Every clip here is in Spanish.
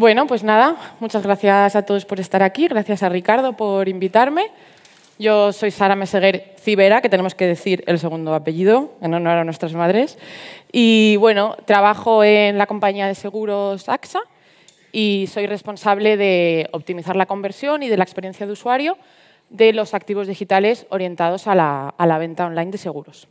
Bueno, pues nada, muchas gracias a todos por estar aquí, gracias a Ricardo por invitarme. Yo soy Sara Meseguer Cibera, que tenemos que decir el segundo apellido, en honor a nuestras madres. Y bueno, trabajo en la compañía de seguros AXA y soy responsable de optimizar la conversión y de la experiencia de usuario de los activos digitales orientados a la, a la venta online de seguros.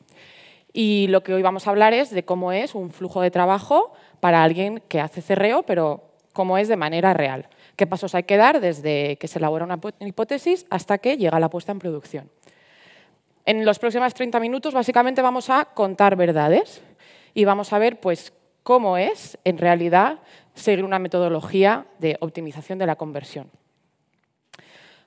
Y lo que hoy vamos a hablar es de cómo es un flujo de trabajo para alguien que hace cerreo, pero cómo es de manera real. ¿Qué pasos hay que dar desde que se elabora una hipótesis hasta que llega la puesta en producción? En los próximos 30 minutos básicamente vamos a contar verdades y vamos a ver pues, cómo es en realidad seguir una metodología de optimización de la conversión.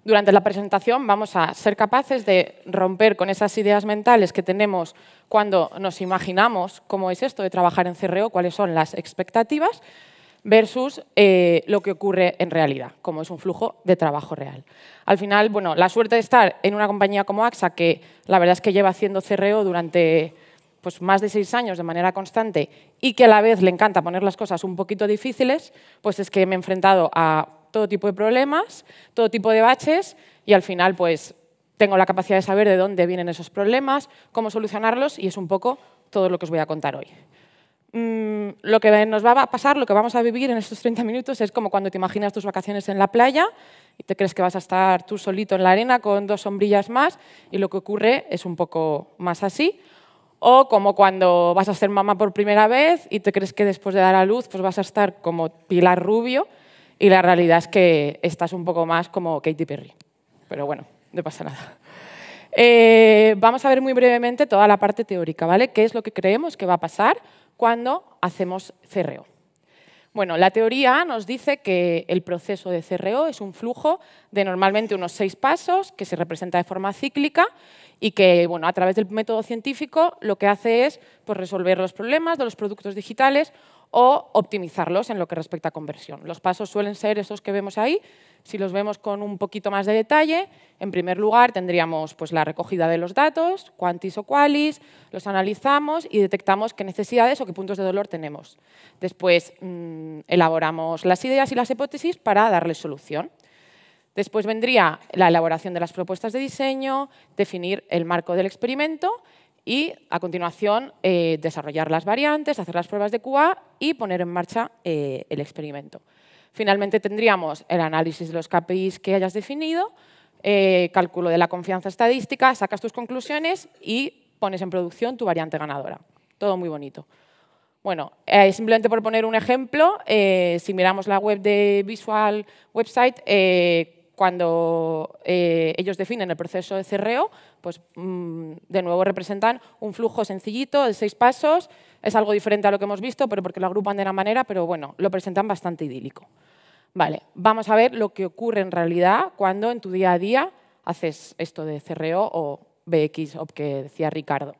Durante la presentación vamos a ser capaces de romper con esas ideas mentales que tenemos cuando nos imaginamos cómo es esto de trabajar en CRO, cuáles son las expectativas, versus eh, lo que ocurre en realidad, como es un flujo de trabajo real. Al final, bueno, la suerte de estar en una compañía como AXA, que la verdad es que lleva haciendo CRO durante pues, más de seis años de manera constante y que a la vez le encanta poner las cosas un poquito difíciles, pues es que me he enfrentado a todo tipo de problemas, todo tipo de baches y al final pues tengo la capacidad de saber de dónde vienen esos problemas, cómo solucionarlos y es un poco todo lo que os voy a contar hoy. Mm, lo que nos va a pasar, lo que vamos a vivir en estos 30 minutos es como cuando te imaginas tus vacaciones en la playa y te crees que vas a estar tú solito en la arena con dos sombrillas más y lo que ocurre es un poco más así. O como cuando vas a ser mamá por primera vez y te crees que después de dar a luz pues vas a estar como Pilar Rubio y la realidad es que estás un poco más como Katy Perry. Pero bueno, no pasa nada. Eh, vamos a ver muy brevemente toda la parte teórica, ¿vale? ¿Qué es lo que creemos que va a pasar cuando hacemos CRO? Bueno, la teoría nos dice que el proceso de CRO es un flujo de normalmente unos seis pasos que se representa de forma cíclica y que bueno, a través del método científico lo que hace es pues, resolver los problemas de los productos digitales o optimizarlos en lo que respecta a conversión. Los pasos suelen ser esos que vemos ahí, si los vemos con un poquito más de detalle, en primer lugar tendríamos pues, la recogida de los datos, cuantis o cualis, los analizamos y detectamos qué necesidades o qué puntos de dolor tenemos. Después mm, elaboramos las ideas y las hipótesis para darles solución. Después vendría la elaboración de las propuestas de diseño, definir el marco del experimento y a continuación eh, desarrollar las variantes, hacer las pruebas de QA y poner en marcha eh, el experimento finalmente tendríamos el análisis de los KPIs que hayas definido, eh, cálculo de la confianza estadística, sacas tus conclusiones y pones en producción tu variante ganadora. Todo muy bonito. Bueno, eh, simplemente por poner un ejemplo, eh, si miramos la web de Visual Website, cuando eh, ellos definen el proceso de cerreo, pues mm, de nuevo representan un flujo sencillito de seis pasos. Es algo diferente a lo que hemos visto, pero porque lo agrupan de una manera, pero bueno, lo presentan bastante idílico. Vale, vamos a ver lo que ocurre en realidad cuando en tu día a día haces esto de cerreo o BX, o que decía Ricardo.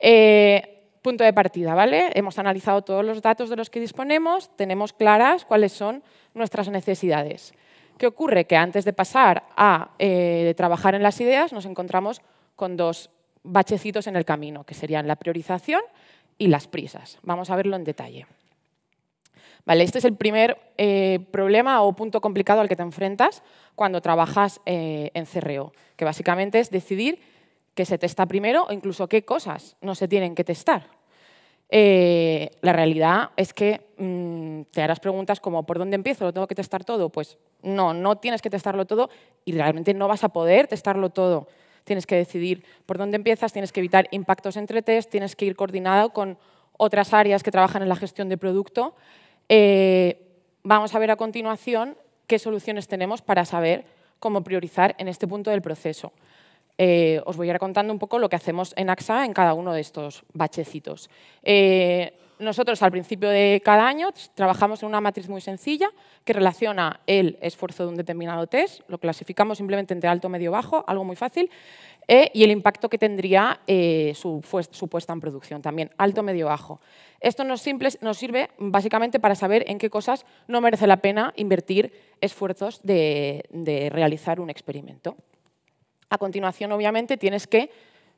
Eh, punto de partida, ¿vale? Hemos analizado todos los datos de los que disponemos, tenemos claras cuáles son nuestras necesidades. ¿Qué ocurre? Que antes de pasar a eh, trabajar en las ideas nos encontramos con dos bachecitos en el camino, que serían la priorización y las prisas. Vamos a verlo en detalle. Vale, este es el primer eh, problema o punto complicado al que te enfrentas cuando trabajas eh, en CRO, e que básicamente es decidir qué se testa primero o incluso qué cosas no se tienen que testar. Eh, la realidad es que mm, te harás preguntas como ¿por dónde empiezo? ¿Lo tengo que testar todo? Pues no, no tienes que testarlo todo y realmente no vas a poder testarlo todo. Tienes que decidir por dónde empiezas, tienes que evitar impactos entre test, tienes que ir coordinado con otras áreas que trabajan en la gestión de producto. Eh, vamos a ver a continuación qué soluciones tenemos para saber cómo priorizar en este punto del proceso. Eh, os voy a ir contando un poco lo que hacemos en AXA en cada uno de estos bachecitos. Eh, nosotros al principio de cada año trabajamos en una matriz muy sencilla que relaciona el esfuerzo de un determinado test, lo clasificamos simplemente entre alto, medio, bajo, algo muy fácil, eh, y el impacto que tendría su, puesta en producción también, alto, medio, bajo. Esto nos, nos, sirve básicamente para saber en qué cosas no merece la pena invertir esfuerzos de realizar un experimento. A continuación, obviamente, tienes que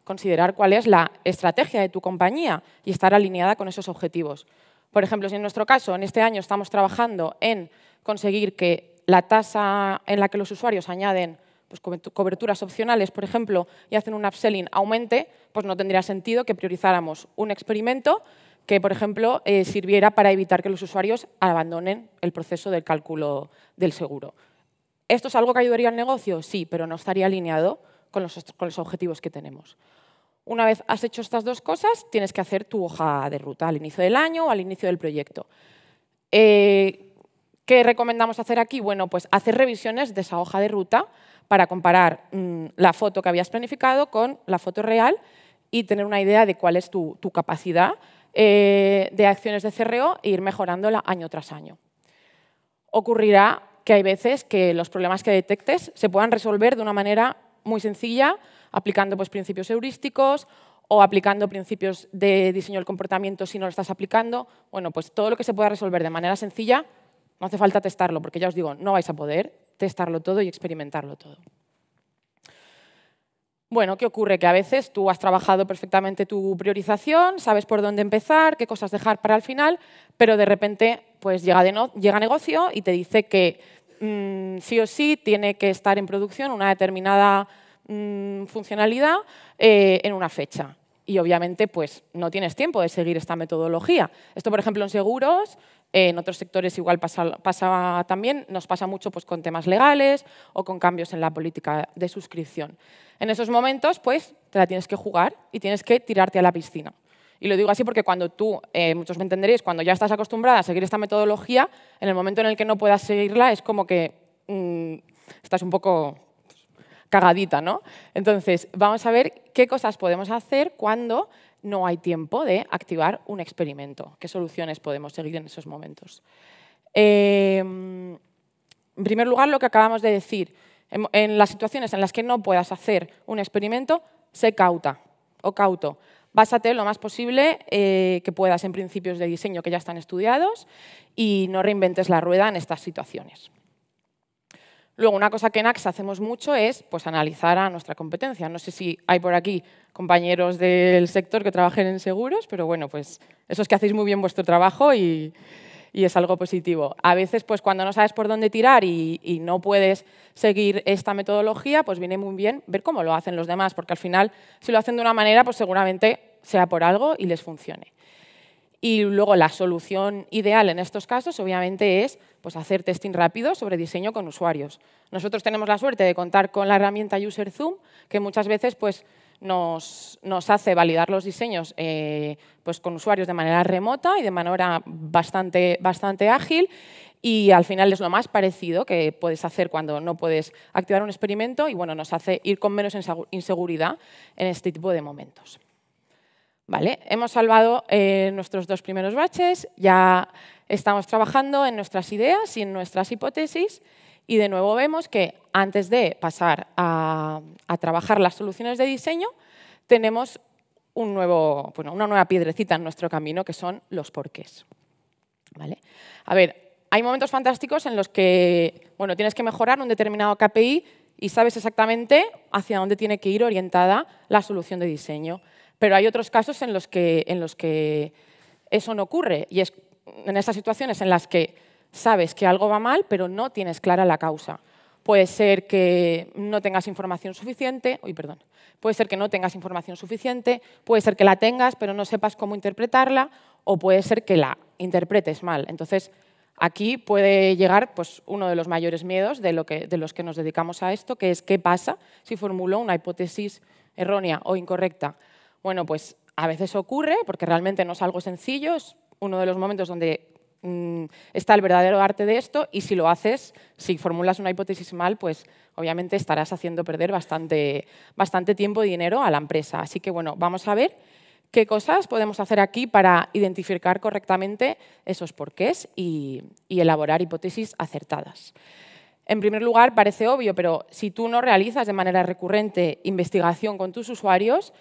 considerar cuál es la estrategia de tu compañía y estar alineada con esos objetivos. Por ejemplo, si en nuestro caso, en este año estamos trabajando en conseguir que la tasa en la que los usuarios añaden pues, coberturas opcionales, por ejemplo, y hacen un upselling aumente, pues no tendría sentido que priorizáramos un experimento que, por ejemplo, eh, sirviera para evitar que los usuarios abandonen el proceso del cálculo del seguro. ¿Esto es algo que ayudaría al negocio? Sí, pero no estaría alineado con los, objetivos que tenemos. Una vez has hecho estas dos cosas, tienes que hacer tu hoja de ruta al inicio del año o al inicio del proyecto. Eh, ¿Qué recomendamos hacer aquí? Bueno, pues hacer revisiones de esa hoja de ruta para comparar mm, la foto que habías planificado con la foto real y tener una idea de cuál es tu, capacidad eh, de acciones de CRO e ir mejorándola año tras año. Ocurrirá que hay veces que los problemas que detectes se puedan resolver de una manera muy sencilla, aplicando pues, principios heurísticos o aplicando principios de diseño del comportamiento si no lo estás aplicando. Bueno, pues todo lo que se pueda resolver de manera sencilla, no hace falta testarlo, porque ya os digo, no vais a poder testarlo todo y experimentarlo todo. Bueno, ¿qué ocurre? Que a veces tú has trabajado perfectamente tu priorización, sabes por dónde empezar, qué cosas dejar para el final, pero de repente pues llega, de no, llega negocio y te dice que Mm, sí o sí tiene que estar en producción una determinada mm, funcionalidad eh, en una fecha. Y obviamente pues, no tienes tiempo de seguir esta metodología. Esto, por ejemplo, en seguros, eh, en otros sectores igual pasa, también, nos pasa mucho pues, con temas legales o con cambios en la política de suscripción. En esos momentos, pues, te la tienes que jugar y tienes que tirarte a la piscina. Y lo digo así porque cuando tú, eh, muchos me entenderéis, cuando ya estás acostumbrada a seguir esta metodología, en el momento en el que no puedas seguirla es como que mm, estás un poco cagadita, ¿no? Entonces, vamos a ver qué cosas podemos hacer cuando no hay tiempo de activar un experimento. ¿Qué soluciones podemos seguir en esos momentos? Em, en primer lugar, lo que acabamos de decir. En, las situaciones en las que no puedas hacer un experimento, sé cauta o cauto. Básate lo más posible eh, que puedas en principios de diseño que ya están estudiados y no reinventes la rueda en estas situaciones. Luego, una cosa que en AXA hacemos mucho es pues, analizar a nuestra competencia. No sé si hay por aquí compañeros del sector que trabajen en seguros, pero bueno, pues eso es que hacéis muy bien vuestro trabajo y, y es algo positivo. A veces, pues cuando no sabes por dónde tirar y, no puedes seguir esta metodología, pues viene muy bien ver cómo lo hacen los demás, porque al final, si lo hacen de una manera, pues seguramente sea por algo y les funcione. Y luego la solución ideal en estos casos, obviamente, es pues, hacer testing rápido sobre diseño con usuarios. Nosotros tenemos la suerte de contar con la herramienta UserZoom, que muchas veces pues, nos, hace validar los diseños eh, pues con usuarios de manera remota y de manera bastante, bastante ágil y al final es lo más parecido que puedes hacer cuando no puedes activar un experimento y bueno, nos hace ir con menos inseguridad en este tipo de momentos. Vale, hemos salvado eh, nuestros dos primeros baches, ya estamos trabajando en nuestras ideas y en nuestras hipótesis y de nuevo vemos que antes de pasar a, trabajar las soluciones de diseño, tenemos un nuevo, bueno, una nueva piedrecita en nuestro camino, que son los porqués. ¿Vale? A ver, hay momentos fantásticos en los que bueno, tienes que mejorar un determinado KPI y sabes exactamente hacia dónde tiene que ir orientada la solución de diseño. Pero hay otros casos en los que, en los que eso no ocurre y es en esas situaciones en las que sabes que algo va mal, pero no tienes clara la causa. Puede ser que no tengas información suficiente, uy, perdón, puede ser que no tengas información suficiente, puede ser que la tengas pero no sepas cómo interpretarla o puede ser que la interpretes mal. Entonces, aquí puede llegar pues, uno de los mayores miedos de, lo que, de los que nos dedicamos a esto, que es qué pasa si formulo una hipótesis errónea o incorrecta. Bueno, pues a veces ocurre, porque realmente no es algo sencillo, es uno de los momentos donde Mm, está el verdadero arte de esto y si lo haces, si formulas una hipótesis mal, pues obviamente estarás haciendo perder bastante, bastante tiempo y dinero a la empresa. Así que bueno, vamos a ver qué cosas podemos hacer aquí para identificar correctamente esos porqués y, y elaborar hipótesis acertadas. En primer lugar, parece obvio, pero si tú no realizas de manera recurrente investigación con tus usuarios,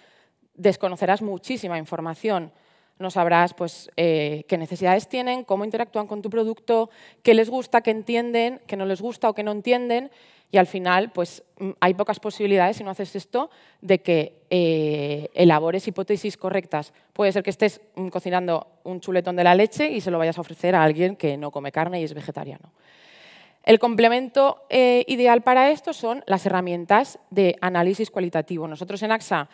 desconocerás muchísima información no sabrás pues, eh, qué necesidades tienen, cómo interactúan con tu producto, qué les gusta, qué entienden, qué no les gusta o qué no entienden. Y al final, pues mm, hay pocas posibilidades, si no haces esto, de que eh, elabores hipótesis correctas. Puede ser que estés mm, cocinando un chuletón de la leche y se lo vayas a ofrecer a alguien que no come carne y es vegetariano. El complemento eh, ideal para esto son las herramientas de análisis cualitativo. Nosotros en AXA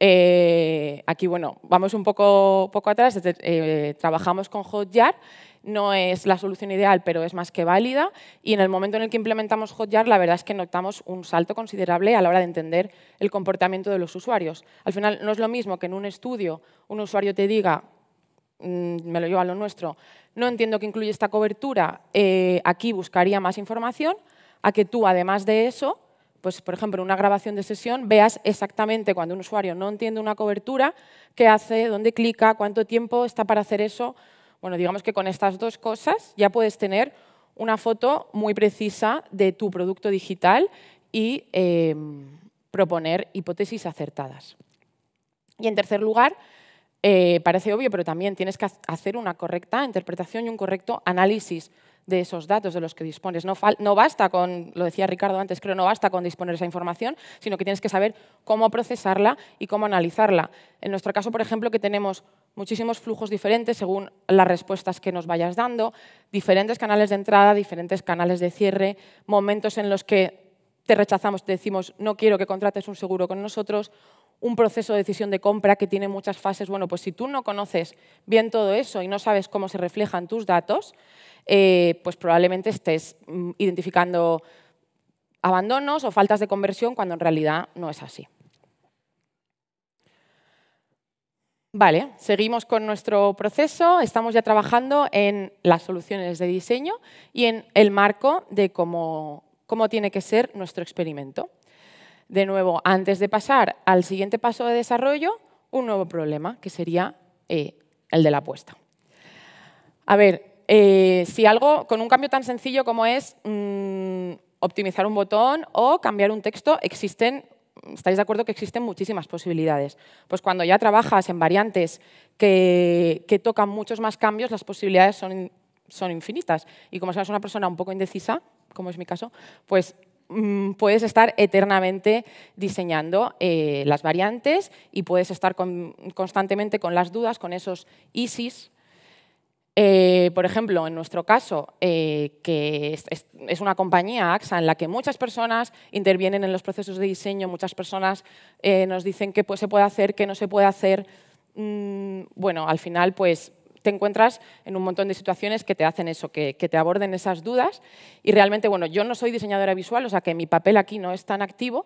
eh, aquí, bueno, vamos un poco, poco atrás, eh, trabajamos con Hotjar, no es la solución ideal, pero es más que válida, y en el momento en el que implementamos Hotjar, la verdad es que notamos un salto considerable a la hora de entender el comportamiento de los usuarios. Al final, no es lo mismo que en un estudio un usuario te diga, mm, me lo llevo a lo nuestro, no entiendo que incluye esta cobertura, eh, aquí buscaría más información, a que tú, además de eso, pues, por ejemplo, en una grabación de sesión, veas exactamente cuando un usuario no entiende una cobertura, qué hace, dónde clica, cuánto tiempo está para hacer eso. Bueno, digamos que con estas dos cosas ya puedes tener una foto muy precisa de tu producto digital y em, proponer hipótesis acertadas. Y en tercer lugar, eh, parece obvio, pero también tienes que hacer una correcta interpretación y un correcto análisis de esos datos de los que dispones. No, no, basta con, lo decía Ricardo antes, creo, no basta con disponer esa información, sino que tienes que saber cómo procesarla y cómo analizarla. En nuestro caso, por ejemplo, que tenemos muchísimos flujos diferentes según las respuestas que nos vayas dando, diferentes canales de entrada, diferentes canales de cierre, momentos en los que te rechazamos, te decimos no quiero que contrates un seguro con nosotros, un proceso de decisión de compra que tiene muchas fases. Bueno, pues si tú no conoces bien todo eso y no sabes cómo se reflejan tus datos, eh, pues probablemente estés mm, identificando abandonos o faltas de conversión cuando en realidad no es así. Vale, seguimos con nuestro proceso. Estamos ya trabajando en las soluciones de diseño y en el marco de cómo, cómo tiene que ser nuestro experimento de nuevo, antes de pasar al siguiente paso de desarrollo, un nuevo problema, que sería eh, el de la apuesta. A ver, eh, si algo con un cambio tan sencillo como es mm, optimizar un botón o cambiar un texto, existen, estáis de acuerdo que existen muchísimas posibilidades. Pues cuando ya trabajas en variantes que, tocan muchos más cambios, las posibilidades son, son infinitas. Y como seas una persona un poco indecisa, como es mi caso, pues Mm, puedes estar eternamente diseñando eh, las variantes y puedes estar constantemente con las dudas, con esos ISIS. Eh, por ejemplo, en nuestro caso, eh, que es, una compañía, AXA, en la que muchas personas intervienen en los procesos de diseño, muchas personas nos dicen qué pues, se puede hacer, qué no se puede hacer. Mm, bueno, al final, pues te encuentras en un montón de situaciones que te hacen eso, que, te aborden esas dudas. Y realmente, bueno, yo no soy diseñadora visual, o sea que mi papel aquí no es tan activo,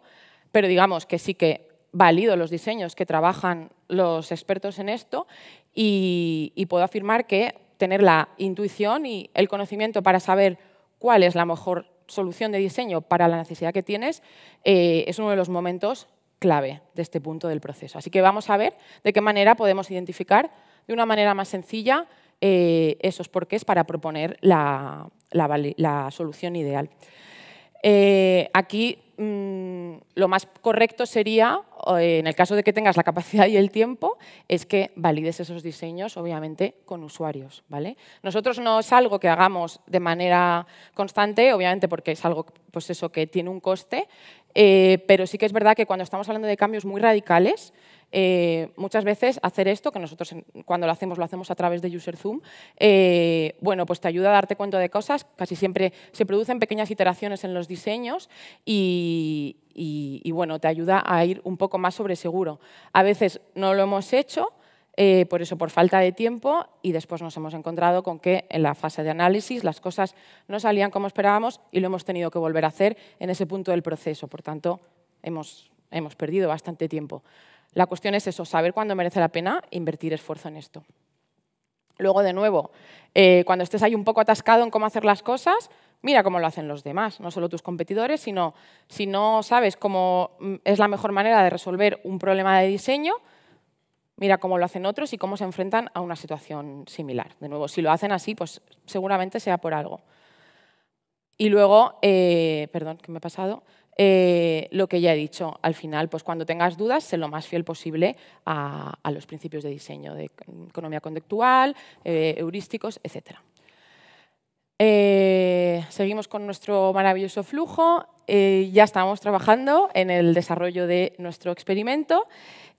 pero digamos que sí que valido los diseños que trabajan los expertos en esto y, puedo afirmar que tener la intuición y el conocimiento para saber cuál es la mejor solución de diseño para la necesidad que tienes eh, es uno de los momentos clave de este punto del proceso. Así que vamos a ver de qué manera podemos identificar de una manera más sencilla eh, esos porqués para proponer la, solución ideal. Eh, aquí mm, lo más correcto sería, eh, en el caso de que tengas la capacidad y el tiempo, es que valides esos diseños, obviamente, con usuarios. ¿vale? Nosotros no es algo que hagamos de manera constante, obviamente porque es algo pues eso, que tiene un coste, pero sí que es verdad que cuando estamos hablando de cambios muy radicales, eh, muchas veces hacer esto, que nosotros cuando lo hacemos lo hacemos a través de UserZoom, eh, bueno, pues te ayuda a darte cuenta de cosas, casi siempre se producen pequeñas iteraciones en los diseños y, bueno, te ayuda a ir un poco más sobre seguro. A veces no lo hemos hecho, eh, por eso por falta de tiempo y después nos hemos encontrado con que en la fase de análisis las cosas no salían como esperábamos y lo hemos tenido que volver a hacer en ese punto del proceso. Por tanto, hemos, hemos perdido bastante tiempo. La cuestión es eso, saber cuándo merece la pena invertir esfuerzo en esto. Luego, de nuevo, eh, cuando estés ahí un poco atascado en cómo hacer las cosas, mira cómo lo hacen los demás, no solo tus competidores, sino si no sabes cómo mm, es la mejor manera de resolver un problema de diseño, mira cómo lo hacen otros y cómo se enfrentan a una situación similar. De nuevo, si lo hacen así, pues seguramente sea por algo. Y luego, eh, perdón, ¿qué me he pasado, eh, lo que ya he dicho, al final, pues cuando tengas dudas, sé lo más fiel posible a, los principios de diseño, de economía conductual, eh, heurísticos, etc. Eh, seguimos con nuestro maravilloso flujo. ya estamos trabajando en el desarrollo de nuestro experimento.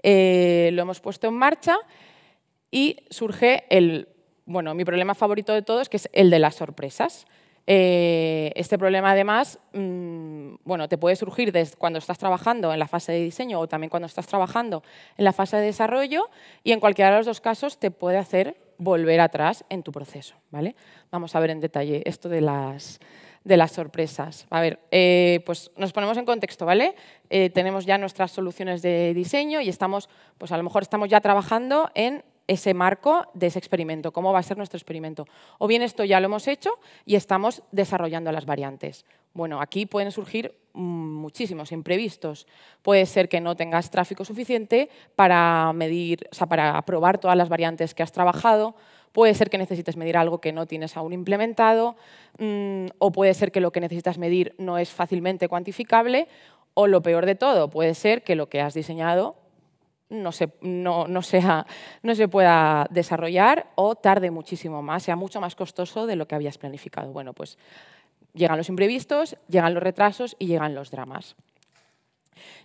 lo hemos puesto en marcha y surge el, bueno, mi problema favorito de todos, que es el de las sorpresas. Eh, este problema, además, mm, bueno, te puede surgir cuando estás trabajando en la fase de diseño o también cuando estás trabajando en la fase de desarrollo y en cualquiera de los dos casos te puede hacer volver atrás en tu proceso. ¿vale? Vamos a ver en detalle esto de las, de las sorpresas. A ver, eh, pues nos ponemos en contexto, ¿vale? Eh, tenemos ya nuestras soluciones de diseño y estamos, pues a lo mejor estamos ya trabajando en ese marco de ese experimento, cómo va a ser nuestro experimento. O bien esto ya lo hemos hecho y estamos desarrollando las variantes. Bueno, aquí pueden surgir mm, muchísimos imprevistos. Puede ser que no tengas tráfico suficiente para medir, o sea, para probar todas las variantes que has trabajado. Puede ser que necesites medir algo que no tienes aún implementado, mm, o puede ser que lo que necesitas medir no es fácilmente cuantificable, o lo peor de todo, puede ser que lo que has diseñado no se, no, sea, no se pueda desarrollar o tarde muchísimo más, sea mucho más costoso de lo que habías planificado. Bueno, pues llegan los imprevistos, llegan los retrasos y llegan los dramas.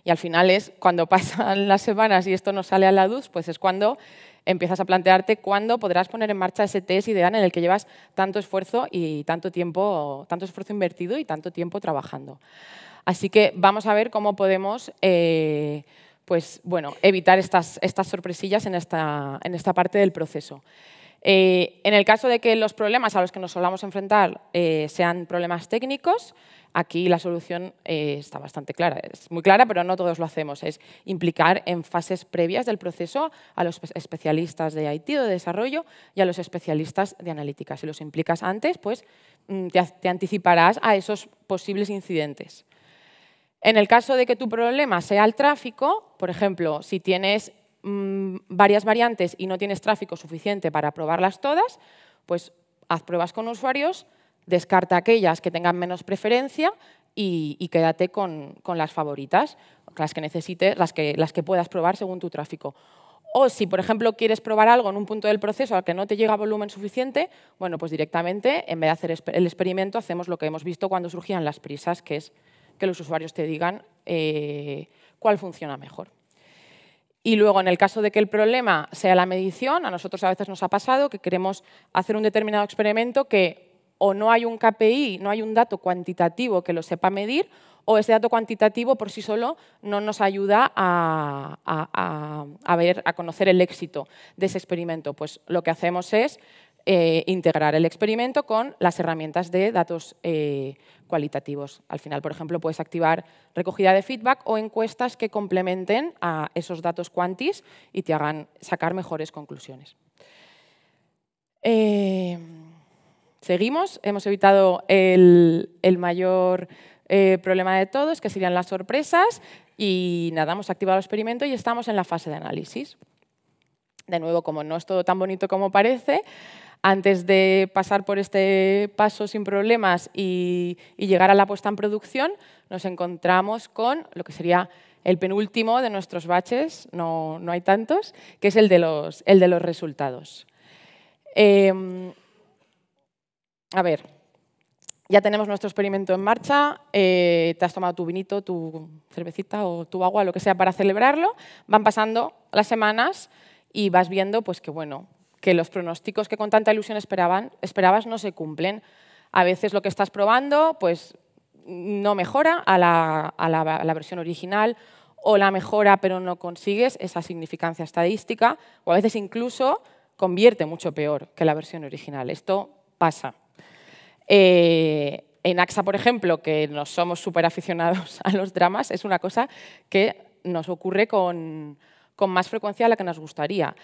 Y al final es cuando pasan las semanas y esto no sale a la luz, pues es cuando empiezas a plantearte cuándo podrás poner en marcha ese test ideal en el que llevas tanto esfuerzo y tanto tiempo, tanto esfuerzo invertido y tanto tiempo trabajando. Así que vamos a ver cómo podemos eh, pues bueno, evitar estas, estas sorpresillas en esta, en esta parte del proceso. Eh, en el caso de que los problemas a los que nos solamos enfrentar eh, sean problemas técnicos, aquí la solución eh, está bastante clara. Es muy clara, pero no todos lo hacemos. Es implicar en fases previas del proceso a los especialistas de IT o de desarrollo y a los especialistas de analítica. Si los implicas antes, pues mm, te anticiparás a esos posibles incidentes. En el caso de que tu problema sea el tráfico, por ejemplo, si tienes mm, varias variantes y no tienes tráfico suficiente para probarlas todas, pues haz pruebas con usuarios, descarta aquellas que tengan menos preferencia y, quédate con, las favoritas, las que necesites, las que, las que puedas probar según tu tráfico. O si, por ejemplo, quieres probar algo en un punto del proceso al que no te llega volumen suficiente, bueno, pues directamente, en vez de hacer el experimento, hacemos lo que hemos visto cuando surgían las prisas, que es que los usuarios te digan eh, cuál funciona mejor. Y luego, en el caso de que el problema sea la medición, a nosotros a veces nos ha pasado que queremos hacer un determinado experimento que o no hay un KPI, no hay un dato cuantitativo que lo sepa medir, o ese dato cuantitativo por sí solo no nos ayuda a, ver, a conocer el éxito de ese experimento. Pues lo que hacemos es eh, integrar el experimento con las herramientas de datos eh, cualitativos. Al final, por ejemplo, puedes activar recogida de feedback o encuestas que complementen a esos datos cuantis y te hagan sacar mejores conclusiones. Eh, seguimos, hemos evitado el, el mayor problema de todos, que serían las sorpresas, y nada, hemos activado el experimento y estamos en la fase de análisis. De nuevo, como no es todo tan bonito como parece, antes de pasar por este paso sin problemas y, llegar a la puesta en producción, nos encontramos con lo que sería el penúltimo de nuestros baches, no, hay tantos, que es el de los, el de los resultados. Em, a ver, ya tenemos nuestro experimento en marcha, eh, te has tomado tu vinito, tu cervecita o tu agua, lo que sea, para celebrarlo. Van pasando las semanas y vas viendo pues, que bueno, que los pronósticos que con tanta ilusión esperaban, esperabas no se cumplen. A veces lo que estás probando pues, no mejora a la, versión original o la mejora pero no consigues esa significancia estadística o a veces incluso convierte mucho peor que la versión original. Esto pasa. Eh, en AXA, por ejemplo, que no somos súper aficionados a los dramas, es una cosa que nos ocurre con, con más frecuencia a la que nos gustaría.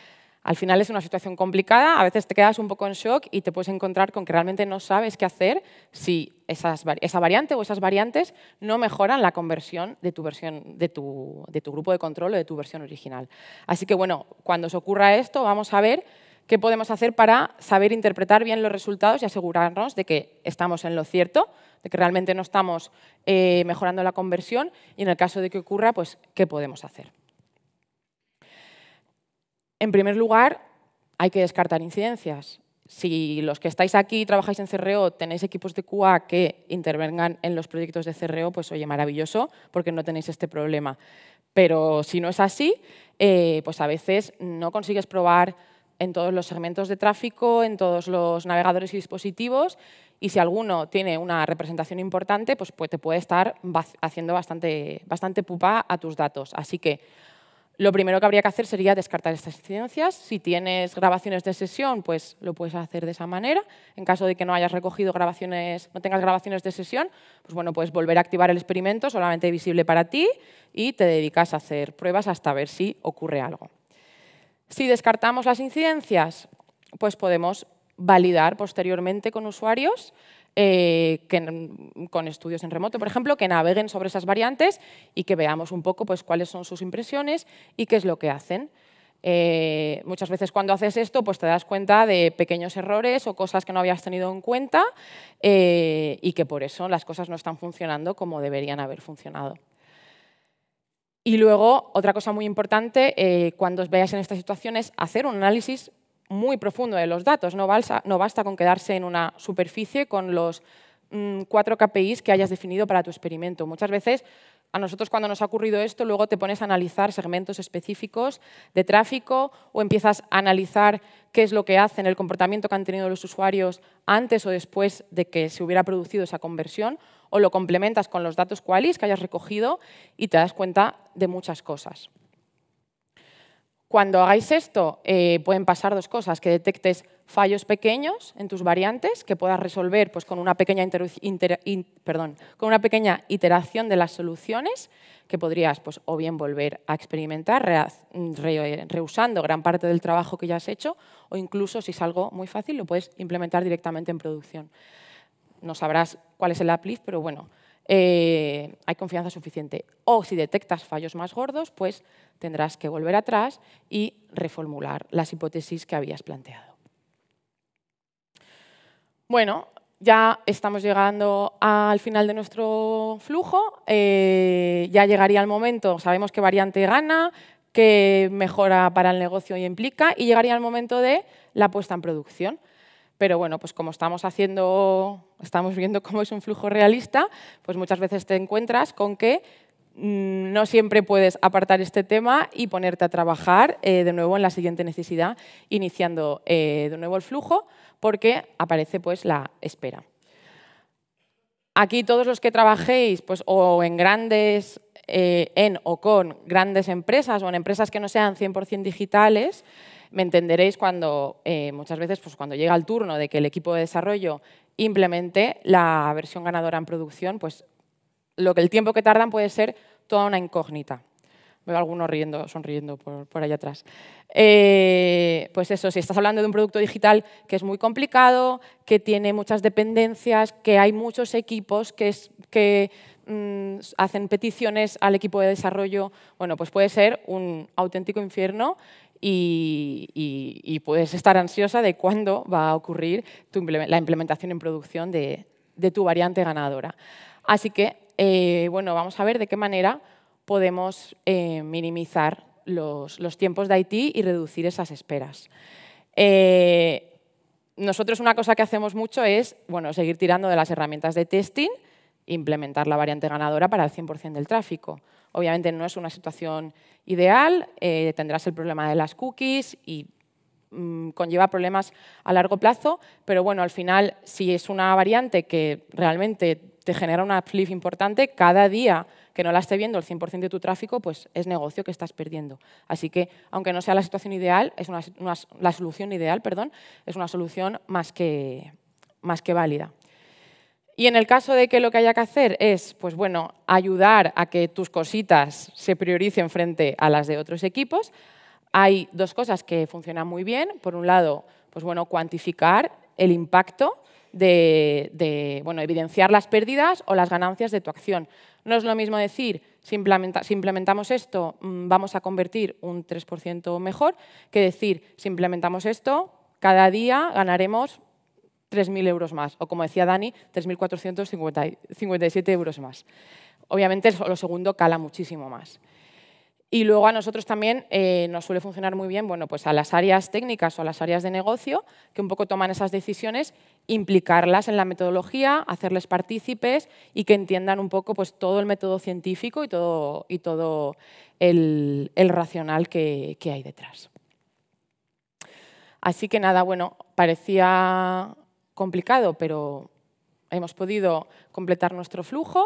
Al final es una situación complicada, a veces te quedas un poco en shock y te puedes encontrar con que realmente no sabes qué hacer si esa variante o esas variantes no mejoran la conversión de tu, versión, de, grupo de control o de tu versión original. Así que bueno, cuando os ocurra esto vamos a ver qué podemos hacer para saber interpretar bien los resultados y asegurarnos de que estamos en lo cierto, de que realmente no estamos eh, mejorando la conversión y en el caso de que ocurra, pues qué podemos hacer. En primer lugar, hay que descartar incidencias. Si los que estáis aquí y trabajáis en CRO e tenéis equipos de QA que intervengan en los proyectos de CRO, e pues oye, maravilloso, porque no tenéis este problema. Pero si no es así, eh, pues a veces no consigues probar en todos los segmentos de tráfico, en todos los navegadores y dispositivos, y si alguno tiene una representación importante, pues, pues te puede estar haciendo bastante, bastante pupa a tus datos. Así que lo primero que habría que hacer sería descartar estas incidencias. Si tienes grabaciones de sesión, pues lo puedes hacer de esa manera. En caso de que no hayas recogido grabaciones, no tengas grabaciones de sesión, pues bueno, puedes volver a activar el experimento solamente visible para ti y te dedicas a hacer pruebas hasta ver si ocurre algo. Si descartamos las incidencias, pues podemos validar posteriormente con usuarios eh, mm, con estudios en remoto, por ejemplo, que naveguen sobre esas variantes y que veamos un poco pues, cuáles son sus impresiones y qué es lo que hacen. Eh, muchas veces cuando haces esto, pues te das cuenta de pequeños errores o cosas que no habías tenido en cuenta eh, y que por eso las cosas no están funcionando como deberían haber funcionado. Y luego, otra cosa muy importante, cuando os veáis en situación es hacer un análisis muy profundo de los datos. No basta, no basta con quedarse en una superficie con los mm, cuatro KPIs que hayas definido para tu experimento. Muchas veces a nosotros cuando nos ha ocurrido esto, luego te pones a analizar segmentos específicos de tráfico o empiezas a analizar qué es lo que hacen, el comportamiento que han tenido los usuarios antes o después de que se hubiera producido esa conversión, o lo complementas con los datos qualis que hayas recogido y te das cuenta de muchas cosas. Cuando hagáis esto, eh, pueden pasar dos cosas, que detectes fallos pequeños en tus variantes que puedas resolver pues, con, una pequeña perdón, con una pequeña iteración de las soluciones que podrías pues, o bien volver a experimentar rehusando reusando gran parte del trabajo que ya has hecho o incluso si es algo muy fácil lo puedes implementar directamente en producción. No sabrás cuál es el uplift, pero bueno, eh, hay confianza suficiente. O si detectas fallos más gordos, pues tendrás que volver atrás y reformular las hipótesis que habías planteado. Bueno, ya estamos llegando al final de nuestro flujo, eh, ya llegaría el momento, sabemos qué variante gana, qué mejora para el negocio y implica, y llegaría el momento de la puesta en producción pero bueno, pues como estamos haciendo, estamos viendo cómo es un flujo realista, pues muchas veces te encuentras con que mm, no siempre puedes apartar este tema y ponerte a trabajar eh, de nuevo en la siguiente necesidad, iniciando eh, de nuevo el flujo, porque aparece pues la espera. Aquí todos los que trabajéis pues, o en grandes eh, en o con grandes empresas o en empresas que no sean 100% digitales, me entenderéis cuando eh, muchas veces pues, cuando llega el turno de que el equipo de desarrollo implemente la versión ganadora en producción, pues lo que el tiempo que tardan puede ser toda una incógnita. Veo algunos riendo, sonriendo por, allá atrás. Eh, pues eso, si estás hablando de un producto digital que es muy complicado, que tiene muchas dependencias, que hay muchos equipos, que, es, que Mm, hacen peticiones al equipo de desarrollo, bueno, pues puede ser un auténtico infierno y, puedes estar ansiosa de cuándo va a ocurrir la implementación en producción de, tu variante ganadora. Así que, eh, bueno, vamos a ver de qué manera podemos eh, minimizar los, tiempos de IT y reducir esas esperas. Eh, nosotros una cosa que hacemos mucho es bueno, seguir tirando de las herramientas de testing implementar la variante ganadora para el 100% del tráfico. Obviamente no es una situación ideal, eh, tendrás el problema de las cookies y mm, conlleva problemas a largo plazo, pero bueno, al final, si es una variante que realmente te genera una flip importante, cada día que no la esté viendo el 100% de tu tráfico, pues es negocio que estás perdiendo. Así que, aunque no sea la situación ideal, es la solución ideal, perdón, es una solución más que, más que válida. Y en el caso de que lo que haya que hacer es, pues bueno, ayudar a que tus cositas se prioricen frente a las de otros equipos, hay dos cosas que funcionan muy bien. Por un lado, pues bueno, cuantificar el impacto de, bueno, evidenciar las pérdidas o las ganancias de tu acción. No es lo mismo decir, simplemente, si implementamos esto, mm, vamos a convertir un 3% mejor, que decir, si implementamos esto, cada día ganaremos 3.000 euros más, o como decía Dani, 3.457 euros más. Obviamente lo segundo cala muchísimo más. Y luego a nosotros también eh, nos suele funcionar muy bien, bueno, pues a las áreas técnicas o a las áreas de negocio que un poco toman esas decisiones, implicarlas en la metodología, hacerles partícipes y que entiendan un poco pues, todo el método científico y todo, y todo el, racional que hay detrás. Así que nada, bueno, parecía complicado, pero hemos podido completar nuestro flujo,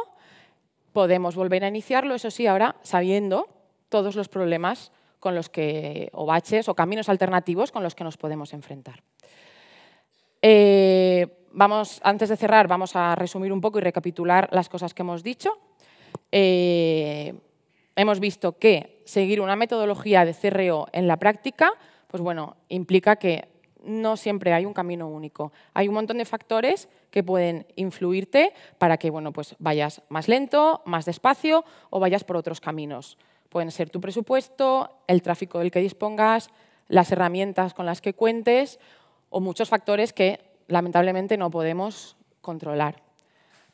podemos volver a iniciarlo, eso sí, ahora sabiendo todos los problemas con los que, o baches o caminos alternativos con los que nos podemos enfrentar. Eh, vamos, antes de cerrar, vamos a resumir un poco y recapitular las cosas que hemos dicho. Eh, hemos visto que seguir una metodología de CRO en la práctica, pues bueno, implica que no siempre hay un camino único. Hay un montón de factores que pueden influirte para que bueno, pues vayas más lento, más despacio o vayas por otros caminos. Pueden ser tu presupuesto, el tráfico del que dispongas, las herramientas con las que cuentes o muchos factores que lamentablemente no podemos controlar.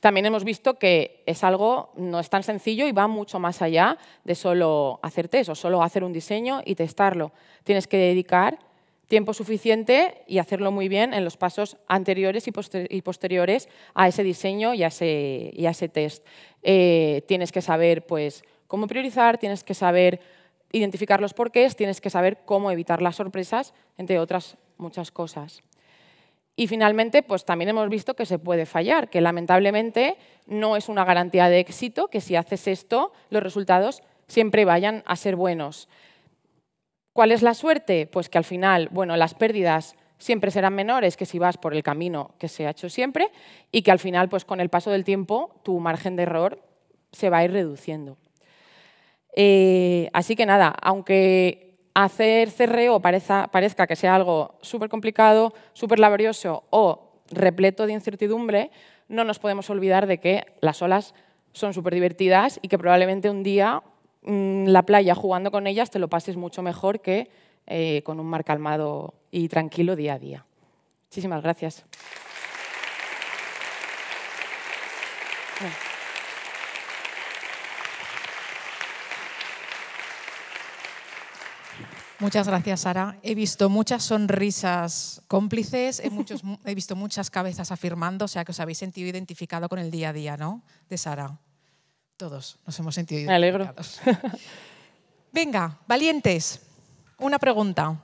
También hemos visto que es algo, no es tan sencillo y va mucho más allá de solo hacer test o solo hacer un diseño y testarlo. Tienes que dedicar tiempo suficiente y hacerlo muy bien en los pasos anteriores y, posteriores a ese diseño y a ese, test. Eh, tienes que saber pues, cómo priorizar, tienes que saber identificar los porqués, tienes que saber cómo evitar las sorpresas, entre otras muchas cosas. Y finalmente, pues también hemos visto que se puede fallar, que lamentablemente no es una garantía de éxito, que si haces esto, los resultados siempre vayan a ser buenos. ¿Cuál es la suerte? Pues que al final, bueno, las pérdidas siempre serán menores que si vas por el camino que se ha hecho siempre y que al final, pues con el paso del tiempo, tu margen de error se va a ir reduciendo. Eh, así que nada, aunque hacer CRO parezca que sea algo súper complicado, súper laborioso o repleto de incertidumbre, no nos podemos olvidar de que las olas son súper divertidas y que probablemente un día Mm, la playa jugando con ellas te lo pases mucho mejor que eh, con un mar calmado y tranquilo día a día. Muchísimas gracias. Muchas gracias, Sara. He visto muchas sonrisas cómplices, he, he visto muchas cabezas afirmando, o sea que os habéis sentido identificado con el día a día, ¿no? De Sara. Todos nos hemos sentido Me alegro. Venga, valientes, una pregunta.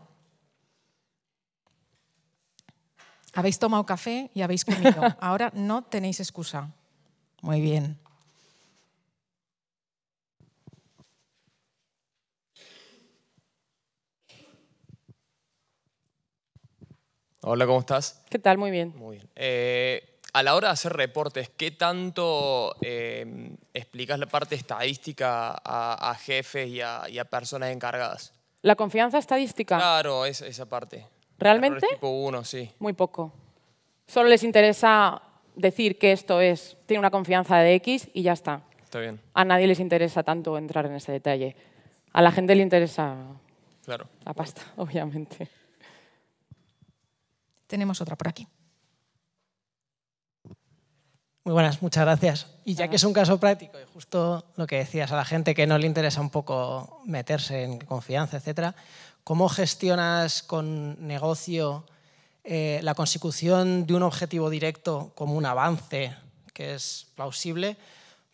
Habéis tomado café y habéis comido. Ahora no tenéis excusa. Muy bien. Hola, ¿cómo estás? ¿Qué tal? Muy bien. Muy bien. Eh, a la hora de hacer reportes, ¿qué tanto em, explicas la parte estadística a, jefes y a, personas encargadas? ¿La confianza estadística? Claro, esa parte. ¿Realmente? tipo uno, sí. Muy poco. Solo les interesa decir que esto es, tiene una confianza de X y ya está. Está bien. A nadie les interesa tanto entrar en ese detalle. A la gente le interesa claro. la pasta, obviamente. Tenemos otra por aquí. Muy buenas, muchas gracias. Y ya que es un caso práctico, y justo lo que decías a la gente que no le interesa un poco meterse en confianza, etcétera, ¿cómo gestionas con negocio eh, la consecución de un objetivo directo como un avance que es plausible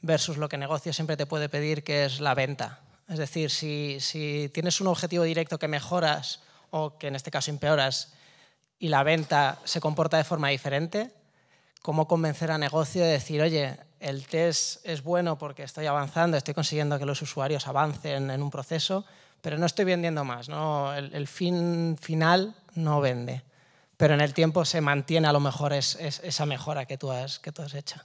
versus lo que negocio siempre te puede pedir, que es la venta? Es decir, si tienes un objetivo directo que mejoras o que en este caso empeoras y la venta se comporta de forma diferente, cómo convencer a negocio de decir, oye, el test es bueno porque estoy avanzando, estoy consiguiendo que los usuarios avancen en un proceso, pero no estoy vendiendo más, ¿no? el, fin final no vende, pero en el tiempo se mantiene a lo mejor es, esa mejora que tú, has, que tú has hecho.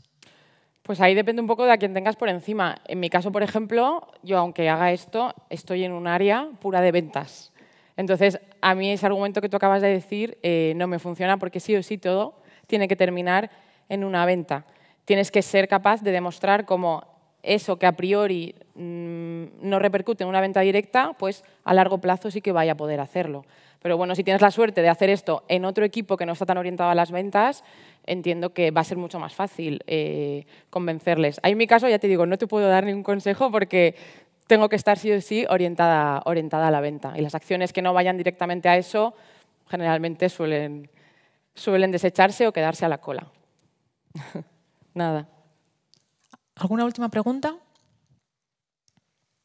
Pues ahí depende un poco de a quien tengas por encima. En mi caso, por ejemplo, yo aunque haga esto, estoy en un área pura de ventas. Entonces, a mí ese argumento que tú acabas de decir eh, no me funciona porque sí o sí todo tiene que terminar en una venta. Tienes que ser capaz de demostrar cómo eso que a priori mm, no repercute en una venta directa, pues a largo plazo sí que vaya a poder hacerlo. Pero bueno, si tienes la suerte de hacer esto en otro equipo que no está tan orientado a las ventas, entiendo que va a ser mucho más fácil eh, convencerles. Ahí en mi caso, ya te digo, no te puedo dar ningún consejo porque tengo que estar sí o sí orientada, a la venta. Y las acciones que no vayan directamente a eso generalmente suelen desecharse o quedarse a la cola. Nada. ¿Alguna última pregunta?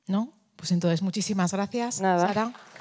¿No? Pues entonces, muchísimas gracias, Nada. Sara.